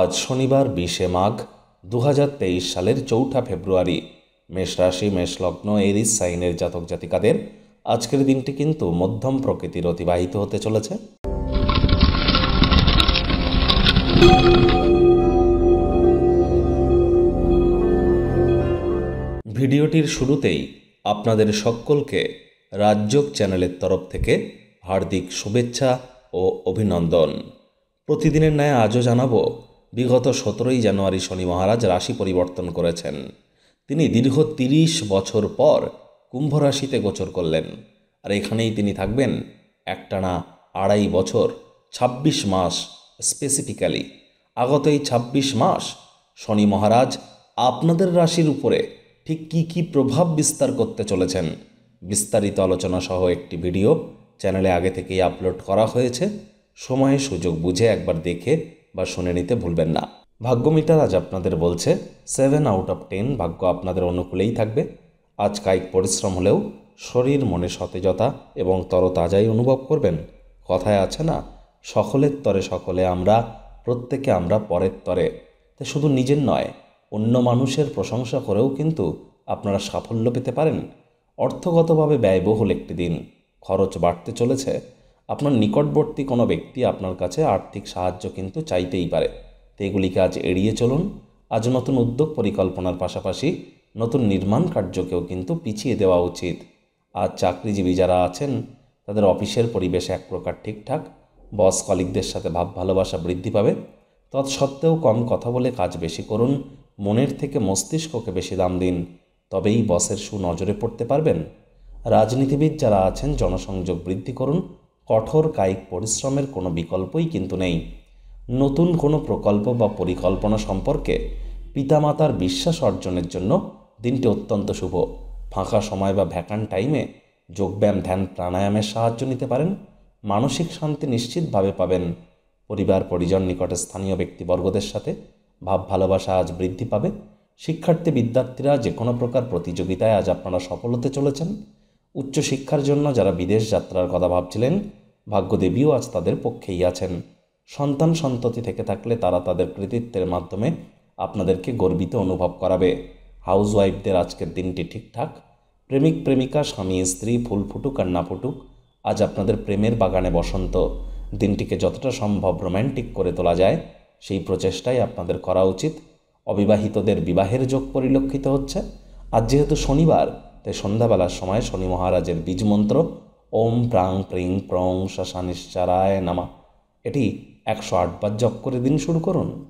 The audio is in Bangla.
আজ শনিবার বিশে মাঘ দু সালের চৌঠা ফেব্রুয়ারি মেষ রাশি মেষলগ্ন এরিস সাইনের জাতক জাতিকাদের আজকের দিনটি কিন্তু মধ্যম প্রকৃতির অতিবাহিত হতে চলেছে ভিডিওটির শুরুতেই আপনাদের সকলকে রাজ্যক চ্যানেলের তরফ থেকে হার্দিক শুভেচ্ছা ও অভিনন্দন প্রতিদিনের ন্যায় আজও জানাবো বিগত সতেরোই জানুয়ারি শনি মহারাজ রাশি পরিবর্তন করেছেন তিনি দীর্ঘ তিরিশ বছর পর কুম্ভ রাশিতে গোচর করলেন আর এখানেই তিনি থাকবেন একটানা আড়াই বছর ২৬ মাস স্পেসিফিক্যালি আগত এই ছাব্বিশ মাস শনি মহারাজ আপনাদের রাশির উপরে ঠিক কি কি প্রভাব বিস্তার করতে চলেছেন বিস্তারিত আলোচনা সহ একটি ভিডিও চ্যানেলে আগে থেকেই আপলোড করা হয়েছে সময়ে সুযোগ বুঝে একবার দেখে বা শুনে নিতে ভুলবেন না ভাগ্যমিটার আজ আপনাদের বলছে সেভেন আউট অফ টেন ভাগ্য আপনাদের অনুকূলেই থাকবে আজ কায়িক পরিশ্রম হলেও শরীর মনে সতেজতা এবং তরতাজাই অনুভব করবেন কথায় আছে না সকলের তরে সকলে আমরা প্রত্যেকে আমরা পরের তরে তা শুধু নিজের নয় অন্য মানুষের প্রশংসা করেও কিন্তু আপনারা সাফল্য পেতে পারেন অর্থগতভাবে ব্যয়বহুল একটি দিন খরচ বাড়তে চলেছে আপনার নিকটবর্তী কোনো ব্যক্তি আপনার কাছে আর্থিক সাহায্য কিন্তু চাইতেই পারে তো এগুলিকে আজ এড়িয়ে চলুন আজ নতুন উদ্যোগ পরিকল্পনার পাশাপাশি নতুন নির্মাণ কার্যকেও কিন্তু পিছিয়ে দেওয়া উচিত আর চাকরিজীবী যারা আছেন তাদের অফিসের পরিবেশ এক প্রকার ঠিকঠাক বস কলিকদের সাথে ভাব ভালোবাসা বৃদ্ধি পাবে তৎসত্ত্বেও কম কথা বলে কাজ বেশি করুন মনের থেকে মস্তিষ্ককে বেশি দাম দিন তবেই বসের সুনজরে পড়তে পারবেন রাজনীতিবিদ যারা আছেন জনসংযোগ বৃদ্ধি করুন কঠোর কায়িক পরিশ্রমের কোনো বিকল্পই কিন্তু নেই নতুন কোনো প্রকল্প বা পরিকল্পনা সম্পর্কে পিতামাতার বিশ্বাস অর্জনের জন্য দিনটি অত্যন্ত শুভ ফাঁকা সময় বা ভ্যাকান টাইমে যোগব্যায়াম ধ্যান প্রাণায়ামের সাহায্য নিতে পারেন মানসিক শান্তি নিশ্চিতভাবে পাবেন পরিবার পরিজন নিকটে স্থানীয় ব্যক্তিবর্গদের সাথে ভাব ভালোবাসা আজ বৃদ্ধি পাবে শিক্ষার্থী বিদ্যার্থীরা যে কোনো প্রকার প্রতিযোগিতায় আজ আপনারা সফল হতে চলেছেন উচ্চশিক্ষার জন্য যারা বিদেশ যাত্রার কথা ভাবছিলেন ভাগ্যদেবীও আজ তাদের পক্ষেই আছেন সন্তান সন্ততি থেকে থাকলে তারা তাদের কৃতিত্বের মাধ্যমে আপনাদেরকে গর্বিত অনুভব করাবে হাউসওয়াইফদের আজকের দিনটি ঠিকঠাক প্রেমিক প্রেমিকা স্বামী স্ত্রী ফুল ফুটুক আর না ফুটুক আজ আপনাদের প্রেমের বাগানে বসন্ত দিনটিকে যতটা সম্ভব রোম্যান্টিক করে তোলা যায় সেই প্রচেষ্টাই আপনাদের করা উচিত অবিবাহিতদের বিবাহের যোগ পরিলক্ষিত হচ্ছে আজ যেহেতু শনিবার তাই সন্ধ্যাবেলার সময় শনি মহারাজের বীজ মন্ত্র ওম প্রাং প্রিং প্রং শশানিশ্চারায় নামা এটি একশো আটবার জপ করে দিন শুরু করুন